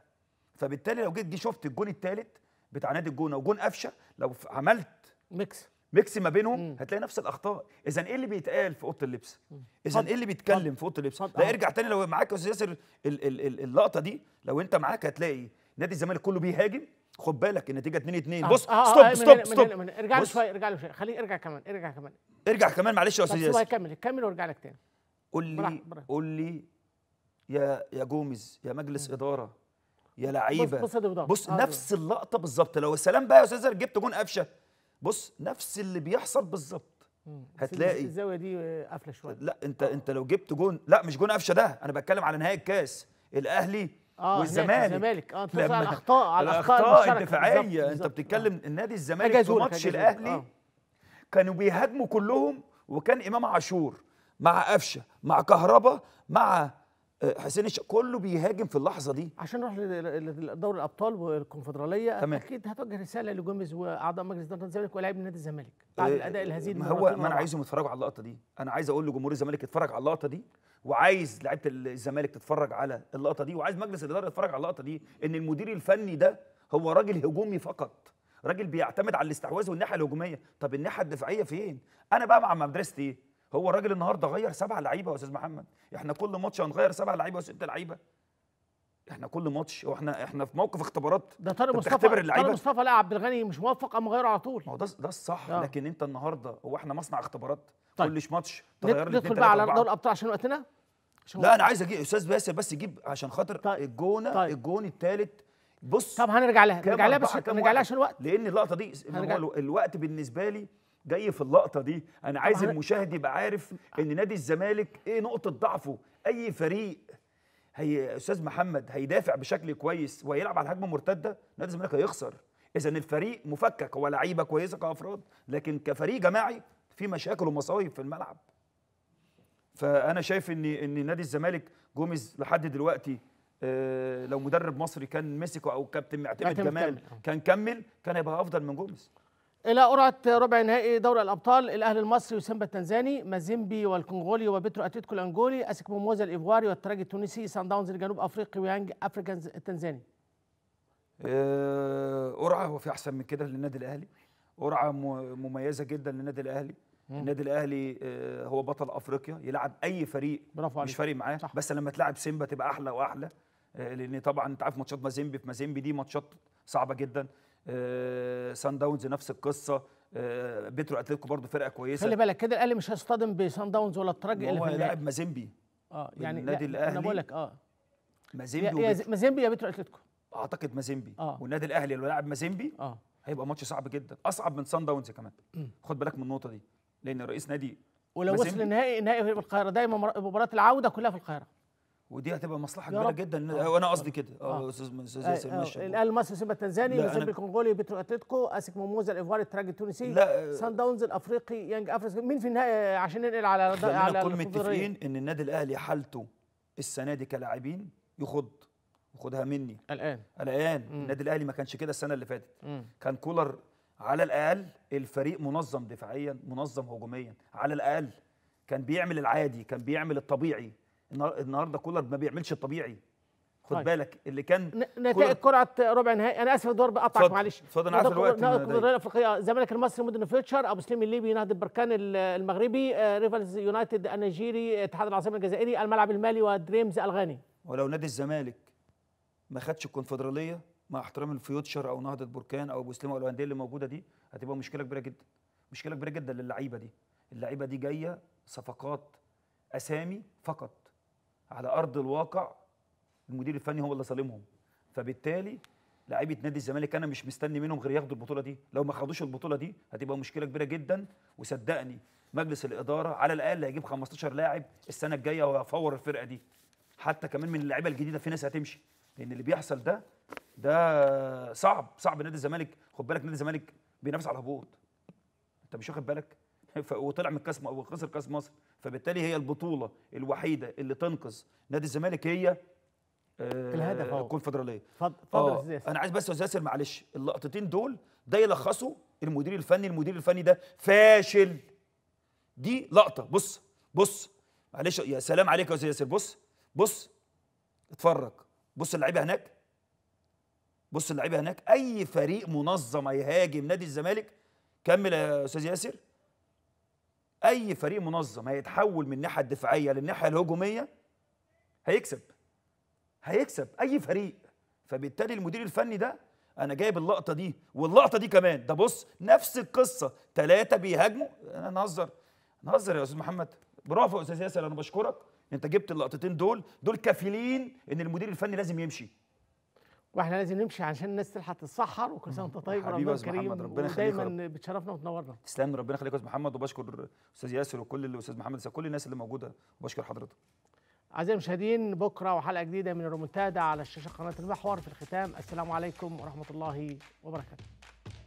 فبالتالي لو جيت جي شفت الجون الثالث بتاع نادي الجونه وجون قفشه لو عملت ميكس ميكس ما بينهم هتلاقي نفس الاخطاء اذا ايه اللي بيتقال في اوضه اللبس اذا ايه اللي بيتكلم في اوضه اللبس لا ارجع آه. تاني لو معاك يا استاذ ياسر اللقطه دي لو انت معاك هتلاقي نادي الزمالك كله بيهاجم خد بالك النتيجه 2 2 آه. بص آه ستوب آه ستوب ستوب آه، ارجع له شويه ارجع له شويه خليك ارجع كمان ارجع كمان ارجع كمان معلش يا استاذ ياسر كمل كمل وارجع لك تاني قول لي قول لي يا يا جوميز يا مجلس مم. اداره يا لعيبه بص بص, بص نفس اللقطه بالظبط لو السلام بقى يا استاذ جبت جون قفشه بص نفس اللي بيحصل بالظبط هتلاقي الزاويه دي آه، قافله شويه لا انت أوه. انت لو جبت جون لا مش جون قفشه ده انا بتكلم على نهائي الكاس الاهلي آه والزمالك الزمالك اه لما على الاخطاء على الاخطاء الدفاعيه بالزبط. انت بتتكلم آه. النادي الزمالك في ماتش الاهلي آه. كانوا بيهاجموا كلهم وكان امام عاشور مع قفشه مع كهربا مع آه، حسين الش... كله بيهاجم في اللحظه دي عشان نروح لدوري الابطال والكونفدراليه تمام. اكيد هتوجه رساله لجوميز واعضاء مجلس اداره الزمالك ولاعيبه نادي الزمالك آه، بعد أه الاداء الهزيل ما هو ما انا عايزهم يتفرجوا على اللقطه دي انا عايز اقول لجمهور الزمالك يتفرج على اللقطه دي وعايز لعيبه الزمالك تتفرج على اللقطه دي وعايز مجلس الاداره يتفرج على اللقطه دي ان المدير الفني ده هو راجل هجومي فقط راجل بيعتمد على الاستحواذ والناحيه الهجوميه طب الناحيه الدفاعيه فين انا بقى مع مدرستي ايه هو الراجل النهارده غير سبع لعيبه يا استاذ محمد احنا كل ماتش هنغير سبع لعيبه وست لعيبه احنا كل ماتش واحنا احنا في موقف اختبارات ده طارق مصطفى طارق مصطفى لا عبد الغني مش موفق قام غيره على طول ما هو ده ده الصح ده. آه. لكن انت النهارده هو احنا مصنع اختبارات طيب. كلش ماتش تغير لي ندخل بقى على دوري الابطال عشان وقتنا عشان لا انا عايز اجيب استاذ باسل بس يجيب عشان خاطر طيب. الجونه طيب. الجون الثالث بص طب هنرجع لها نرجع لها بس نرجع لها عشان الوقت لان اللقطه دي الوقت بالنسبه لي جاي في اللقطه دي انا عايز المشاهد يبقى عارف ان نادي الزمالك ايه نقطه ضعفه اي فريق هي استاذ محمد هيدافع بشكل كويس وهيلعب على هجمه مرتده نادي الزمالك هيخسر اذا الفريق مفكك هو لعيبه كويسه كافراد لكن كفريق جماعي في مشاكل ومصايب في الملعب فانا شايف ان ان نادي الزمالك جوميز لحد دلوقتي آه لو مدرب مصري كان مسكه او كابتن معتمد جمال آه. كان كمل كان هيبقى افضل من جوميز إلى قرعة ربع نهائي دوري الأبطال الأهلي المصري وسيمبا التنزاني، مازيمبي والكونغولي وبترو أتلتيكو الأنجولي، أسك موزا الإيفواري والترجي التونسي، سان داونز الجنوب أفريقي ويانج أفريكانز التنزاني. آه، قرعة هو في أحسن من كده للنادي الأهلي، قرعة مميزة جدا للنادي الأهلي، النادي الاهلي آه، هو بطل افريقيا يلعب اي فريق مش فارق معاه بس لما تلعب سيمبا تبقى احلى واحلى آه، لان طبعا انت عارف ماتشات مازيمبي في مازيمبي دي ماتشات صعبه جدا سان آه، داونز نفس القصه بيترو اتلتيكو برضه فرقه كويسه خلي بالك كده الاهلي مش هيصطدم بسان داونز ولا الترجي اللي هو لاعب مازيمبي اه يعني النادي الاهلي انا بقول لك اه مازيمبي يا مازيمبي يا بيترو اتلتيكو اعتقد مازيمبي آه. والنادي الاهلي لو لاعب مازيمبي آه. هيبقى ماتش صعب جدا اصعب من سان داونز كمان م. خد بالك من النقطه دي لان رئيس نادي ولو وصل النهائي النهائي في القاهره دايما مباراه العوده كلها في القاهره ودي هتبقى مصلحه كبيره جدا آه. وانا قصدي كده آه، آه. استاذ استاذ الاهلي المصري سيبا التنزاني موزمبيق الكونغولي بترو اتلتيكو اسك موموزا الايفوار التراجي التونسي لا سان داونز الافريقي يانج افريقيا مين في النهائي عشان ننقل على على كل متفقين ان النادي الاهلي حالته السنه دي كلاعبين يخض وخدها مني الان الان النادي الاهلي ما كانش كده السنه اللي فاتت مم. كان كولر على الاقل الفريق منظم دفاعيا منظم هجوميا على الاقل كان بيعمل العادي كان بيعمل الطبيعي النهارده كولر ما بيعملش الطبيعي خد طيب. بالك اللي كان نتائج كرة ربع نهائي انا اسف بقطعك قطعك معلش اتفضل انا عايز الوقت الدوري الافريقيه الزمالك المصري مدن فيوتشر ابو سليم الليبي نهضه البركان المغربي آه، ريفرز يونايتد النيجيري اتحاد العاصمه الجزائري الملعب المالي ودريمز الغاني ولو نادي الزمالك ما خدش الكونفدراليه مع احترام الفيوتشر او نهضه بركان او ابو سليم او الانديه اللي موجوده دي هتبقى مشكله كبيره جدا مشكله كبيره جدا للعيبه دي اللعيبه دي جايه صفقات اسامي فقط على ارض الواقع المدير الفني هو اللي صالمهم فبالتالي لعيبه نادي الزمالك انا مش مستني منهم غير ياخدوا البطوله دي لو ما خدوش البطوله دي هتبقى مشكله كبيره جدا وصدقني مجلس الاداره على الاقل هيجيب 15 لاعب السنه الجايه وهيفور الفرقه دي حتى كمان من اللعيبه الجديده في ناس هتمشي لان اللي بيحصل ده ده صعب صعب نادي الزمالك خد بالك نادي الزمالك بينافس على الهبوط انت مش واخد بالك وطلع من كاس وخسر كاس مصر فبالتالي هي البطوله الوحيده اللي تنقذ نادي الزمالك هي آه، الهدف اهو الكونفدراليه اتفضل آه، يا انا عايز بس يا ياسر معلش اللقطتين دول ده يلخصوا المدير الفني المدير الفني ده فاشل دي لقطه بص بص معلش يا سلام عليك يا استاذ ياسر بص بص اتفرج بص اللعيبه هناك بص اللعيبه هناك اي فريق منظم هيهاجم نادي الزمالك كمل يا استاذ ياسر اي فريق منظم هيتحول من الناحيه الدفاعيه للناحيه الهجوميه هيكسب هيكسب اي فريق فبالتالي المدير الفني ده انا جايب اللقطه دي واللقطه دي كمان ده بص نفس القصه ثلاثه بيهاجموا انا نهزر نهزر يا استاذ محمد برافو يا استاذ ياسر انا بشكرك انت جبت اللقطتين دول دول كفيلين ان المدير الفني لازم يمشي واحنا لازم نمشي عشان الناس تلحق تتسحر وكل سنه وانت طيب ربنا كريم ربنا دايما بتشرفنا وتنورنا تسلم ربنا يخليك يا استاذ محمد وبشكر استاذ ياسر وكل الاستاذ محمد كل الناس اللي موجوده وبشكر حضرتك اعزائي المشاهدين بكره وحلقه جديده من الرومنتادا على الشاشه قناه المحور في الختام السلام عليكم ورحمه الله وبركاته